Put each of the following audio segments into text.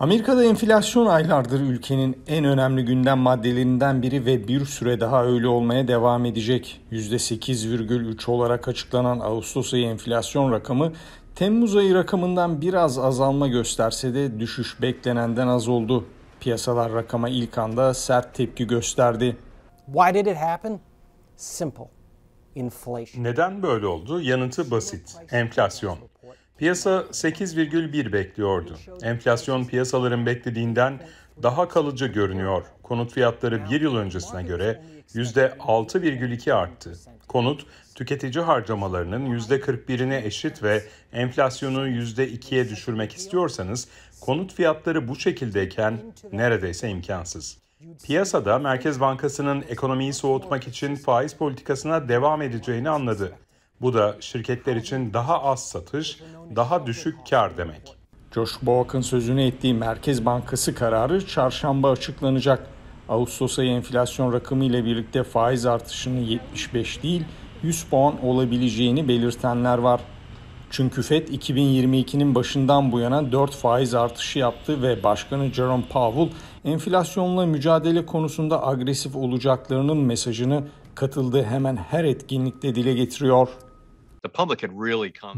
Amerika'da enflasyon aylardır ülkenin en önemli gündem maddelerinden biri ve bir süre daha öyle olmaya devam edecek. %8,3 olarak açıklanan Ağustos ayı enflasyon rakamı Temmuz ayı rakamından biraz azalma gösterse de düşüş beklenenden az oldu. Piyasalar rakama ilk anda sert tepki gösterdi. Why did it happen? Simple. Neden böyle oldu? Yanıtı basit. Enflasyon. Piyasa 8,1 bekliyordu. Enflasyon piyasaların beklediğinden daha kalıcı görünüyor. Konut fiyatları bir yıl öncesine göre %6,2 arttı. Konut, tüketici harcamalarının %41'ine eşit ve enflasyonu %2'ye düşürmek istiyorsanız konut fiyatları bu şekildeyken neredeyse imkansız. Piyasada Merkez Bankası'nın ekonomiyi soğutmak için faiz politikasına devam edeceğini anladı. Bu da şirketler için daha az satış, daha düşük kar demek. Josh Boak'ın sözünü ettiği Merkez Bankası kararı çarşamba açıklanacak. Ağustos ayı enflasyon rakamı ile birlikte faiz artışının 75 değil 100 puan olabileceğini belirtenler var. Çünkü FED 2022'nin başından bu yana 4 faiz artışı yaptı ve Başkanı Jerome Powell enflasyonla mücadele konusunda agresif olacaklarının mesajını katıldığı hemen her etkinlikte dile getiriyor.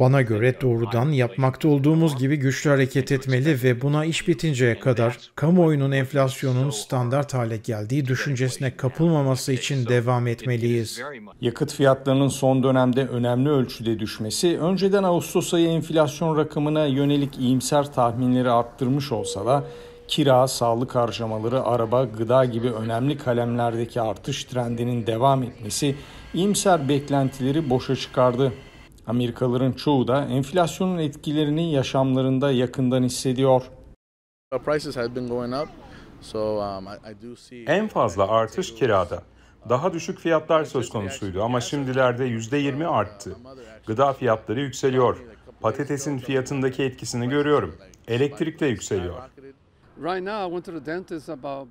Bana göre doğrudan yapmakta olduğumuz gibi güçlü hareket etmeli ve buna iş bitinceye kadar kamuoyunun enflasyonun standart hale geldiği düşüncesine kapılmaması için devam etmeliyiz. Yakıt fiyatlarının son dönemde önemli ölçüde düşmesi, önceden Ağustos ayı enflasyon rakamına yönelik iyimser tahminleri arttırmış olsa da kira, sağlık harcamaları, araba, gıda gibi önemli kalemlerdeki artış trendinin devam etmesi iyimser beklentileri boşa çıkardı. Amerikalıların çoğu da enflasyonun etkilerini yaşamlarında yakından hissediyor. Um, en fazla artış kirada. Daha düşük fiyatlar söz konusuydu ama şimdilerde yüzde yirmi arttı. Gıda fiyatları yükseliyor. Patatesin fiyatındaki etkisini görüyorum. Elektrik de yükseliyor. Uh,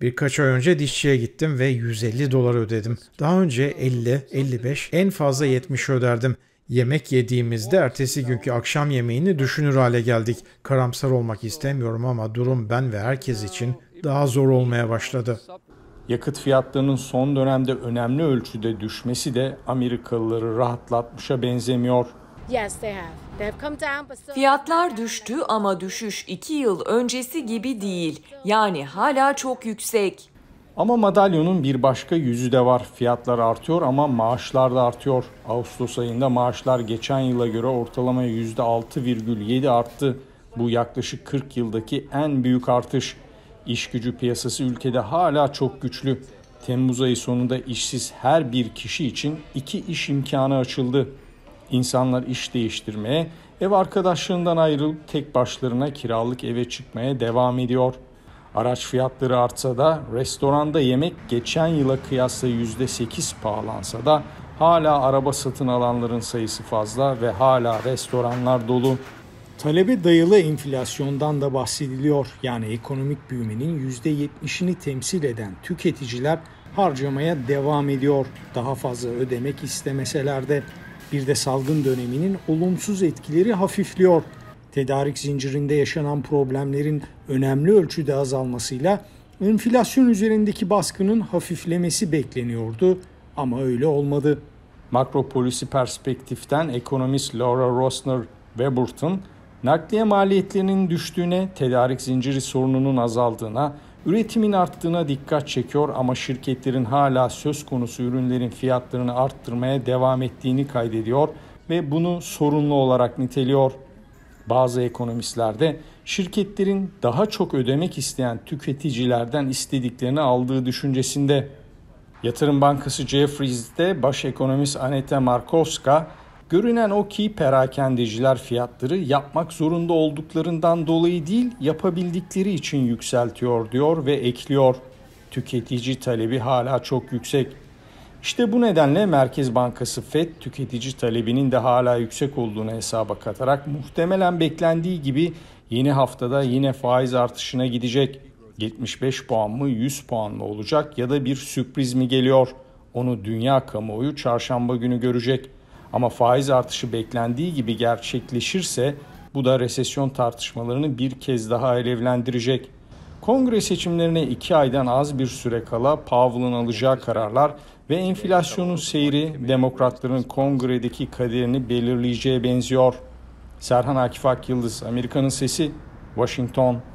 Birkaç ay önce dişçiye gittim ve 150 dolar ödedim. Daha önce 50, 55, en fazla 70 öderdim. Yemek yediğimizde ertesi günkü akşam yemeğini düşünür hale geldik. Karamsar olmak istemiyorum ama durum ben ve herkes için daha zor olmaya başladı. Yakıt fiyatlarının son dönemde önemli ölçüde düşmesi de Amerikalıları rahatlatmışa benzemiyor. Fiyatlar düştü ama düşüş iki yıl öncesi gibi değil. Yani hala çok yüksek. Ama madalyonun bir başka yüzü de var. Fiyatlar artıyor ama maaşlar da artıyor. Ağustos ayında maaşlar geçen yıla göre ortalama %6,7 arttı. Bu yaklaşık 40 yıldaki en büyük artış. İş gücü piyasası ülkede hala çok güçlü. Temmuz ayı sonunda işsiz her bir kişi için iki iş imkanı açıldı. İnsanlar iş değiştirmeye, ev arkadaşlığından ayrılıp tek başlarına kiralık eve çıkmaya devam ediyor.'' Araç fiyatları artsa da restoranda yemek geçen yıla kıyasla %8 pahalansa da hala araba satın alanların sayısı fazla ve hala restoranlar dolu. Talebe dayalı enflasyondan da bahsediliyor. Yani ekonomik büyümenin %70'ini temsil eden tüketiciler harcamaya devam ediyor. Daha fazla ödemek istemeseler de bir de salgın döneminin olumsuz etkileri hafifliyor tedarik zincirinde yaşanan problemlerin önemli ölçüde azalmasıyla enflasyon üzerindeki baskının hafiflemesi bekleniyordu ama öyle olmadı. Makro polisi perspektiften ekonomist Laura Rosner Weberton, nakliye maliyetlerinin düştüğüne, tedarik zinciri sorununun azaldığına, üretimin arttığına dikkat çekiyor ama şirketlerin hala söz konusu ürünlerin fiyatlarını arttırmaya devam ettiğini kaydediyor ve bunu sorunlu olarak niteliyor. Bazı ekonomistlerde şirketlerin daha çok ödemek isteyen tüketicilerden istediklerini aldığı düşüncesinde. Yatırım Bankası Jeffries'de baş ekonomist Anete Markowska, görünen o ki perakendeciler fiyatları yapmak zorunda olduklarından dolayı değil, yapabildikleri için yükseltiyor diyor ve ekliyor. Tüketici talebi hala çok yüksek. İşte bu nedenle Merkez Bankası FED tüketici talebinin de hala yüksek olduğunu hesaba katarak muhtemelen beklendiği gibi yeni haftada yine faiz artışına gidecek. 75 puan mı 100 puan mı olacak ya da bir sürpriz mi geliyor? Onu dünya kamuoyu çarşamba günü görecek. Ama faiz artışı beklendiği gibi gerçekleşirse bu da resesyon tartışmalarını bir kez daha alevlendirecek. Kongre seçimlerine iki aydan az bir süre kala Powell'ın alacağı kararlar ve enflasyonun seyri demokratların kongredeki kaderini belirleyeceğe benziyor. Serhan Akif Ak Yıldız, Amerika'nın Sesi, Washington